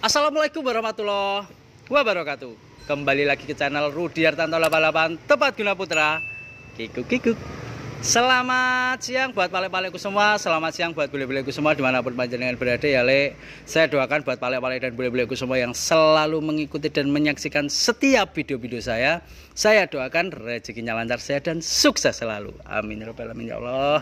Assalamualaikum warahmatullahi wabarakatuh Kembali lagi ke channel Rudiar Tanto 88 Tepat Guna Putra Kikuk kikuk Selamat siang buat pale-paleku semua Selamat siang buat bule-buleku semua Dimanapun panjenengan berada ya Le Saya doakan buat pale-pale dan bule-buleku semua Yang selalu mengikuti dan menyaksikan Setiap video-video saya Saya doakan rezekinya lancar saya Dan sukses selalu Amin ya alamin ya Allah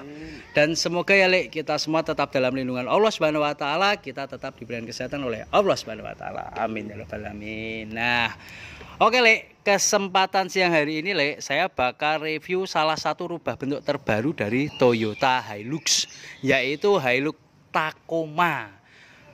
Dan semoga ya Le Kita semua tetap dalam lindungan Allah Subhanahu Wa Taala Kita tetap diberikan kesehatan oleh Allah Subhanahu Wa Taala Amin ya Rabbal Alamin Nah Oke Le kesempatan siang hari ini Le, saya bakal review salah satu rubah bentuk terbaru dari Toyota Hilux yaitu Hilux Tacoma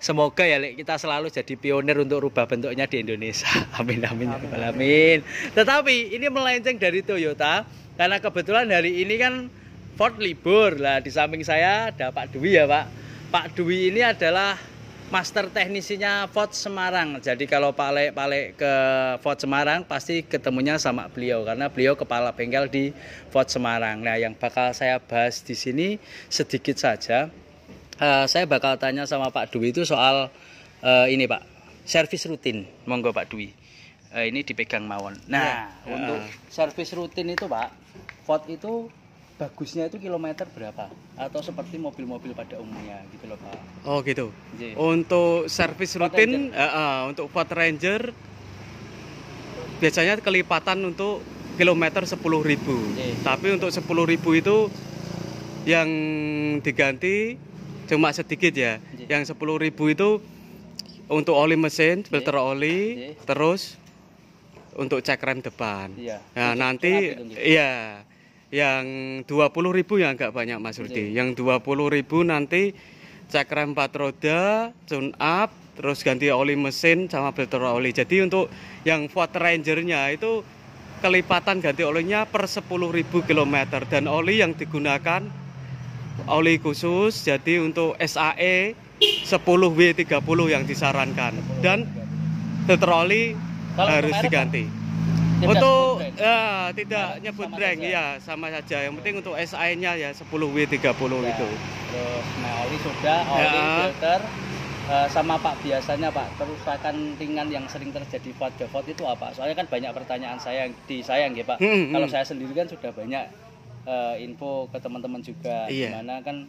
semoga ya Le, kita selalu jadi pionir untuk rubah bentuknya di Indonesia amin amin amin, amin. amin. tetapi ini melenceng dari Toyota karena kebetulan hari ini kan Ford libur lah di samping saya ada Pak Dwi ya Pak Pak Dwi ini adalah master teknisinya Ford Semarang. Jadi kalau Pak Lek Pak Le ke Ford Semarang pasti ketemunya sama beliau karena beliau kepala bengkel di Ford Semarang. Nah, yang bakal saya bahas di sini sedikit saja. Uh, saya bakal tanya sama Pak Dwi itu soal uh, ini Pak, servis rutin. Monggo Pak Dwi. Uh, ini dipegang mawon. Nah, ya, untuk uh, servis rutin itu Pak, Ford itu bagusnya itu kilometer berapa atau seperti mobil-mobil pada umumnya gitu loh pak oh gitu yeah. untuk servis rutin uh, uh, untuk Ford Ranger biasanya kelipatan untuk kilometer 10.000 iya. tapi untuk 10.000 itu yang diganti cuma sedikit ya yeah. yang 10.000 itu untuk oli mesin iya. filter oli iya. terus untuk cek rem depan. yeah. Nah, nanti iya yang 20.000 yang agak banyak Mas Rudi. Okay. Iya. Yang 20.000 nanti cek rem 4 roda, tune up, terus ganti oli mesin sama filter oli. Jadi untuk yang Ford Ranger-nya itu kelipatan ganti olinya per 10.000 km dan oli yang digunakan oli khusus jadi untuk SAE 10W30 yang disarankan dan filter oli harus diganti. Untuk Ya tidak nah, nyebut brand ya sama saja. Yang penting untuk SI-nya ya 10W30 ya. itu. Terus nah oli sudah, oli ya. filter uh, sama Pak biasanya Pak kerusakan ringan yang sering terjadi pada Ford itu apa? Soalnya kan banyak pertanyaan saya di saya ya Pak. Hmm, Kalau hmm. saya sendiri kan sudah banyak uh, info ke teman-teman juga iya. gimana kan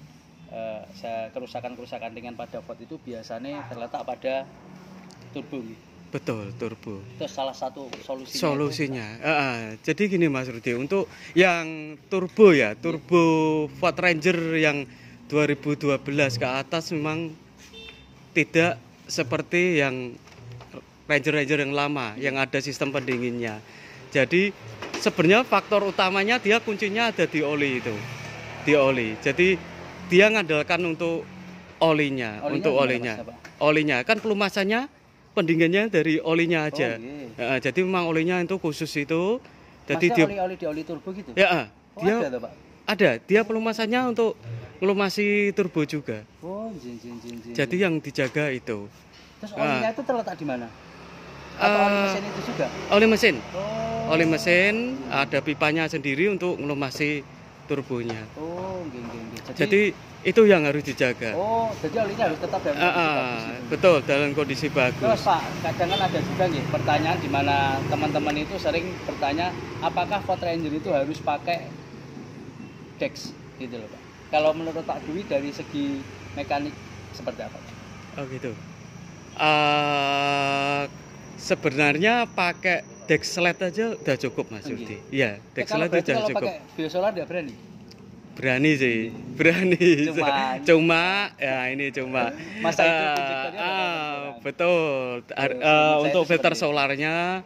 eh, saya kerusakan-kerusakan ringan pada Ford itu biasanya terletak pada turbung Betul, turbo. Itu salah satu solusinya. Solusinya. Itu. Uh, uh, jadi gini Mas Rudi, untuk yang turbo ya, turbo Ford Ranger yang 2012 ke atas memang tidak seperti yang Ranger-Ranger yang lama yang ada sistem pendinginnya. Jadi sebenarnya faktor utamanya dia kuncinya ada di oli itu. Di oli. Jadi dia ngandalkan untuk olinya, olinya untuk olinya. Mas, olinya kan pelumasannya pendinginnya dari olinya oh, aja. Oh, iya. jadi memang olinya itu khusus itu. Jadi Masa dia oli-oli di oli turbo gitu. Ya, ah. oh, dia ada, Pak? ada. Dia pelumasannya untuk ngelumasi turbo juga. Oh, jin, jin, jin, jin. Jadi yang dijaga itu. Terus ah. olinya nah. itu terletak di mana? Atau uh, oli ah. mesin itu juga? Oli mesin. Oh. Oli mesin, ada pipanya sendiri untuk ngelumasi turbonya. Oh, geng, geng, Jadi, jadi itu yang harus dijaga. Oh, jadi olinya harus tetap dalam ah, kondisi uh, bagus. Betul, dalam kondisi bagus. Terus Pak, kadang kan ada juga nih pertanyaan di mana teman-teman itu sering bertanya, apakah Ford Ranger itu harus pakai Dex gitu loh, Pak. Kalau menurut Pak Dwi dari segi mekanik seperti apa? Oh, gitu. Uh, sebenarnya pakai Dexlet aja udah cukup Mas Yudi. Iya, okay. Dexlet ya, udah cukup. Pakai biosolar enggak berani? Berani sih, berani. Cuma, cuma ya ini cuma. Masa itu uh, uh, betul. Uh, uh, untuk filter solarnya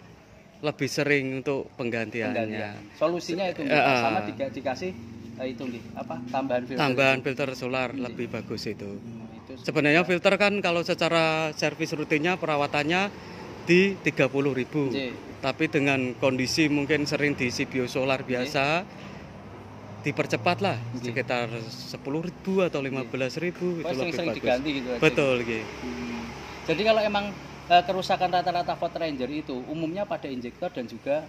lebih sering untuk penggantiannya. Penggantian. Solusinya itu uh, sama dikasih uh, itu nih apa tambahan filter. Tambahan filter solar ini. lebih bagus itu. Nah, Sebenarnya filter kan kalau secara servis rutinnya perawatannya di 30.000. ribu. Iya tapi dengan kondisi mungkin sering di diisi solar biasa dipercepat lah okay. sekitar 10 ribu atau 15 ribu okay. itu lebih sering bagus. diganti gitu aja. Betul gitu. Hmm. Jadi kalau emang uh, kerusakan rata-rata Ford Ranger itu umumnya pada injektor dan juga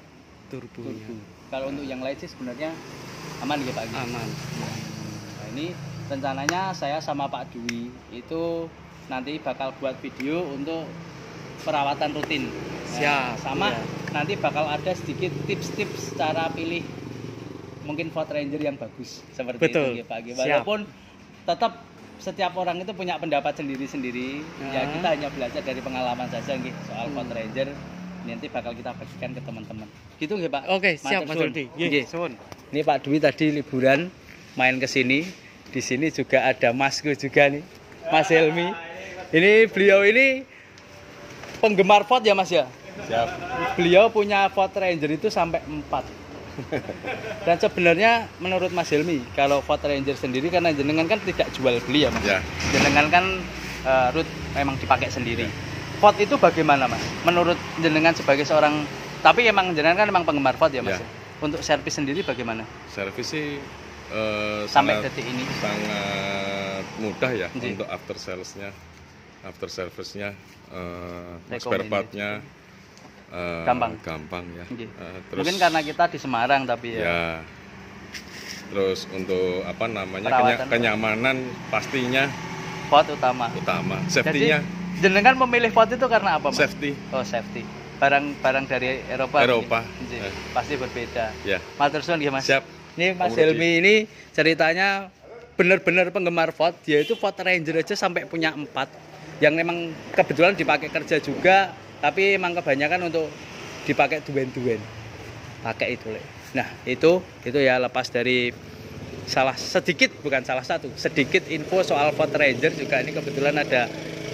turbo. turbo. Kalau untuk yang lain sih sebenarnya aman gitu Pak. Aman. Nah, ini rencananya saya sama Pak Dwi itu nanti bakal buat video untuk perawatan rutin. Nah, Siap. sama ya nanti bakal ada sedikit tips-tips cara pilih mungkin Ford Ranger yang bagus seperti Betul. itu ya Pak G. Walaupun Siap. tetap setiap orang itu punya pendapat sendiri-sendiri. Ya. ya kita hanya belajar dari pengalaman saja nih soal hmm. Ford Ranger nanti bakal kita bagikan ke teman-teman. Gitu nggih Pak. Oke, siap Mas Rudi. Nggih, Ini Pak Dwi tadi liburan main ke sini. Di sini juga ada Masku juga nih. Mas Helmi. Ah, ini beliau ini penggemar Ford ya Mas ya? Siap. Beliau punya Ford Ranger itu sampai 4. Dan sebenarnya menurut Mas Hilmi, kalau Ford Ranger sendiri karena jenengan kan tidak jual beli ya Mas. Ya. Jenengan kan e, uh, root memang dipakai sendiri. Ya. Ford itu bagaimana Mas? Menurut jenengan sebagai seorang tapi emang jenengan kan emang penggemar Ford ya Mas. Ya. Untuk servis sendiri bagaimana? Servis sih uh, sampai sangat, detik ini sangat mudah ya Jadi. Iya. untuk after salesnya, after service-nya, uh, spare part-nya uh, gampang gampang ya okay. Iya. uh, eh, terus, mungkin karena kita di Semarang tapi ya, ya terus untuk apa namanya kenya kenyamanan pastinya pot utama utama safety-nya jenengan memilih pot itu karena apa mas? safety oh safety barang-barang dari Eropa Eropa iya, eh. pasti berbeda ya Matur suwun mas siap ini Mas Helmi ini ceritanya benar-benar penggemar Ford dia itu pot ranger aja sampai punya empat yang memang kebetulan dipakai kerja juga tapi emang kebanyakan untuk dipakai duen-duen pakai itu le. nah itu itu ya lepas dari salah sedikit bukan salah satu sedikit info soal Ford Ranger juga ini kebetulan ada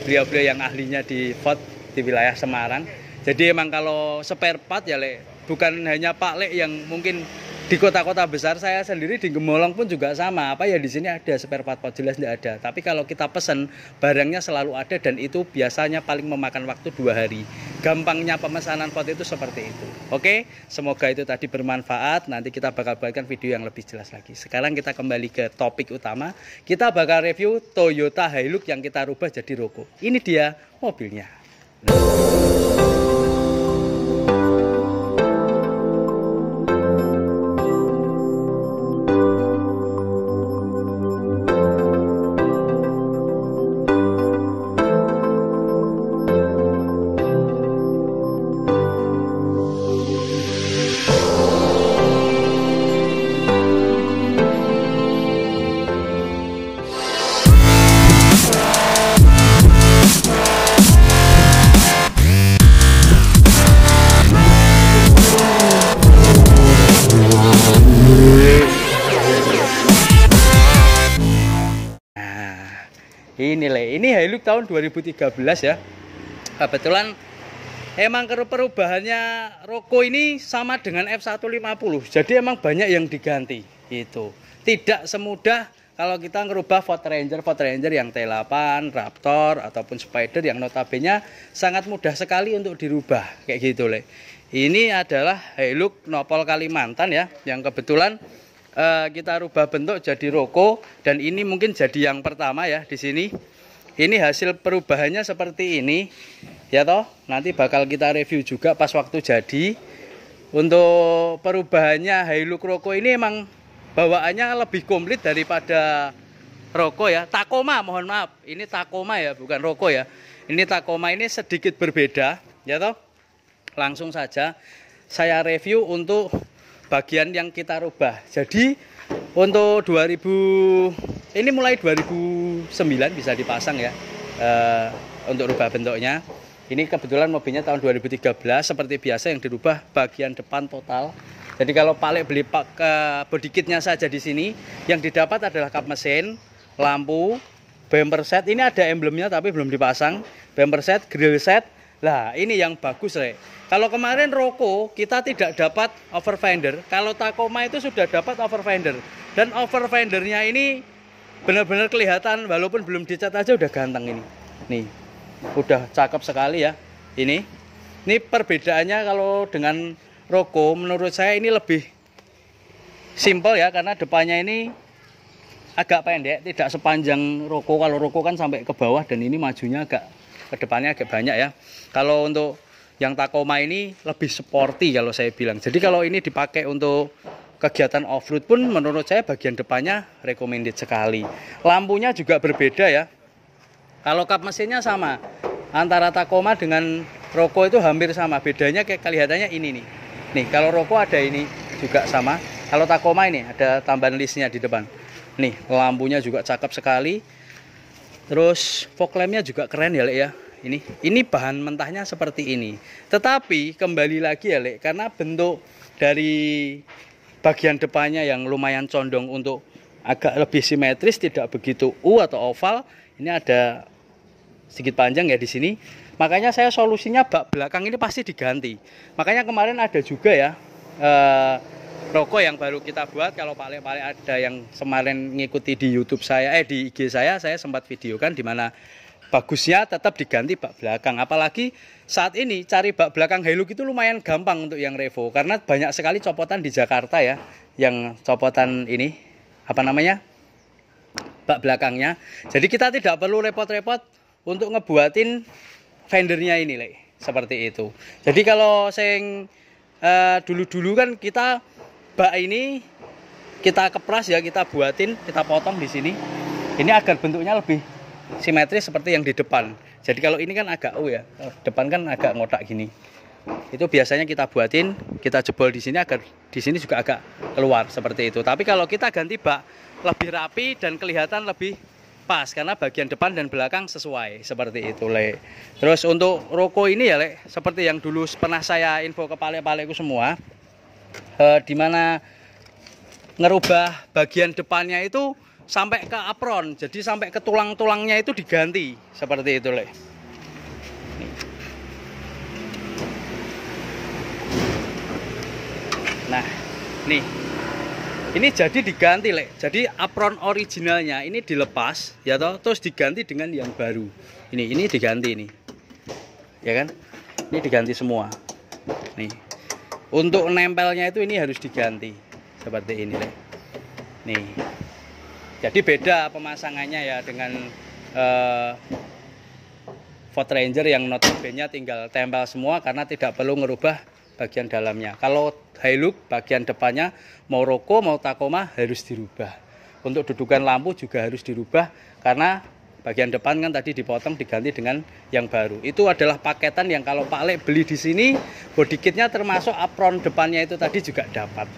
beliau-beliau yang ahlinya di Ford di wilayah Semarang jadi emang kalau spare part ya le bukan hanya Pak Le yang mungkin di kota-kota besar saya sendiri di Gemolong pun juga sama apa ya di sini ada spare part pot jelas tidak ada tapi kalau kita pesen barangnya selalu ada dan itu biasanya paling memakan waktu dua hari gampangnya pemesanan pot itu seperti itu oke semoga itu tadi bermanfaat nanti kita bakal bagikan video yang lebih jelas lagi sekarang kita kembali ke topik utama kita bakal review Toyota Hilux yang kita rubah jadi Roko ini dia mobilnya Ini le Ini Hilux tahun 2013 ya. Kebetulan emang perubahannya Roko ini sama dengan F150. Jadi emang banyak yang diganti itu. Tidak semudah kalau kita ngerubah Ford Ranger, Ford Ranger yang T8, Raptor ataupun Spider yang notabene sangat mudah sekali untuk dirubah kayak gitu, Le. Ini adalah Hilux Nopol Kalimantan ya, yang kebetulan uh, kita rubah bentuk jadi roko dan ini mungkin jadi yang pertama ya di sini. Ini hasil perubahannya seperti ini. Ya toh, nanti bakal kita review juga pas waktu jadi. Untuk perubahannya Hilux Roko ini emang bawaannya lebih komplit daripada Roko ya. Takoma mohon maaf, ini Takoma ya, bukan Roko ya. Ini Takoma ini sedikit berbeda, ya toh. Langsung saja saya review untuk bagian yang kita rubah jadi untuk 2000 ini mulai 2009 bisa dipasang ya e, untuk rubah bentuknya ini kebetulan mobilnya tahun 2013 seperti biasa yang dirubah bagian depan total jadi kalau Pak beli pak eh, body kitnya saja di sini yang didapat adalah kap mesin lampu bumper set ini ada emblemnya tapi belum dipasang bumper set grill set lah, ini yang bagus, Rek. Kalau kemarin Roko kita tidak dapat overfinder, kalau Takoma itu sudah dapat overfinder. Dan overfindernya ini benar-benar kelihatan walaupun belum dicat aja udah ganteng ini. Nih. Udah cakep sekali ya. Ini. Ini perbedaannya kalau dengan Roko menurut saya ini lebih simple ya karena depannya ini agak pendek, tidak sepanjang Roko. Kalau Roko kan sampai ke bawah dan ini majunya agak kedepannya agak banyak ya kalau untuk yang Takoma ini lebih sporty kalau saya bilang jadi kalau ini dipakai untuk kegiatan off-road pun menurut saya bagian depannya recommended sekali lampunya juga berbeda ya kalau kap mesinnya sama antara Takoma dengan Roko itu hampir sama bedanya kayak kelihatannya ini nih nih kalau Roko ada ini juga sama kalau Takoma ini ada tambahan listnya di depan nih lampunya juga cakep sekali Terus fog lampnya juga keren ya Lek ya. Ini ini bahan mentahnya seperti ini. Tetapi kembali lagi ya Lek karena bentuk dari bagian depannya yang lumayan condong untuk agak lebih simetris tidak begitu U atau oval. Ini ada sedikit panjang ya di sini. Makanya saya solusinya bak belakang ini pasti diganti. Makanya kemarin ada juga ya eh, rokok yang baru kita buat kalau paling-paling ada yang kemarin ngikuti di YouTube saya eh di IG saya saya sempat videokan di mana bagusnya tetap diganti bak belakang apalagi saat ini cari bak belakang Hilux itu lumayan gampang untuk yang Revo karena banyak sekali copotan di Jakarta ya yang copotan ini apa namanya bak belakangnya jadi kita tidak perlu repot-repot untuk ngebuatin fendernya ini like. seperti itu jadi kalau saya eh, dulu-dulu uh, kan kita bak ini kita kepras ya kita buatin kita potong di sini ini agar bentuknya lebih simetris seperti yang di depan jadi kalau ini kan agak U oh ya depan kan agak ngotak gini itu biasanya kita buatin kita jebol di sini agar di sini juga agak keluar seperti itu tapi kalau kita ganti bak lebih rapi dan kelihatan lebih pas karena bagian depan dan belakang sesuai seperti itu le terus untuk roko ini ya le seperti yang dulu pernah saya info ke pale-paleku semua Eh, dimana ngerubah bagian depannya itu sampai ke apron jadi sampai ke tulang-tulangnya itu diganti seperti itu leh nah nih ini jadi diganti leh jadi apron originalnya ini dilepas ya toh terus diganti dengan yang baru ini ini diganti ini ya kan ini diganti semua nih untuk nempelnya itu ini harus diganti seperti ini nih jadi beda pemasangannya ya dengan eh, Ford Ranger yang notabene tinggal tempel semua karena tidak perlu merubah bagian dalamnya. Kalau Hilux bagian depannya mau Roko mau Takoma harus dirubah. Untuk dudukan lampu juga harus dirubah karena bagian depan kan tadi dipotong diganti dengan yang baru itu adalah paketan yang kalau Pak Le beli di sini body kitnya termasuk apron depannya itu tadi juga dapat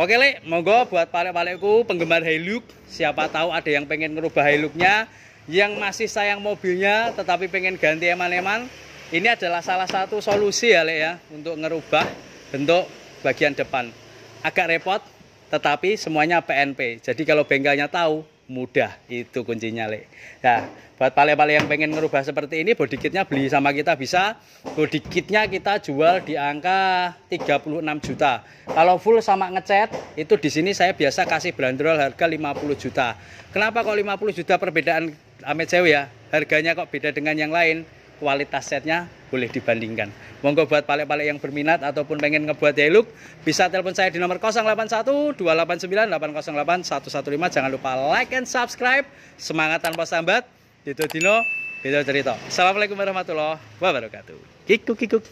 Oke Le, monggo buat Pak le Pak penggemar Hilux siapa tahu ada yang pengen ngerubah Hiluxnya yang masih sayang mobilnya tetapi pengen ganti eman-eman ini adalah salah satu solusi ya Le ya untuk ngerubah bentuk bagian depan agak repot tetapi semuanya PNP jadi kalau bengkelnya tahu mudah itu kuncinya lek nah buat pale-pale yang pengen ngerubah seperti ini body kitnya beli sama kita bisa body kitnya kita jual di angka 36 juta kalau full sama ngecat itu di sini saya biasa kasih bandrol harga 50 juta kenapa kok 50 juta perbedaan amet jauh ya harganya kok beda dengan yang lain kualitas setnya boleh dibandingkan. Monggo buat pale-pale yang berminat ataupun pengen ngebuat look bisa telepon saya di nomor 081 289 808 115. Jangan lupa like and subscribe. Semangat tanpa sambat. Dito Dino, Dito Cerita. Assalamualaikum warahmatullahi wabarakatuh. Kikuk kikuk.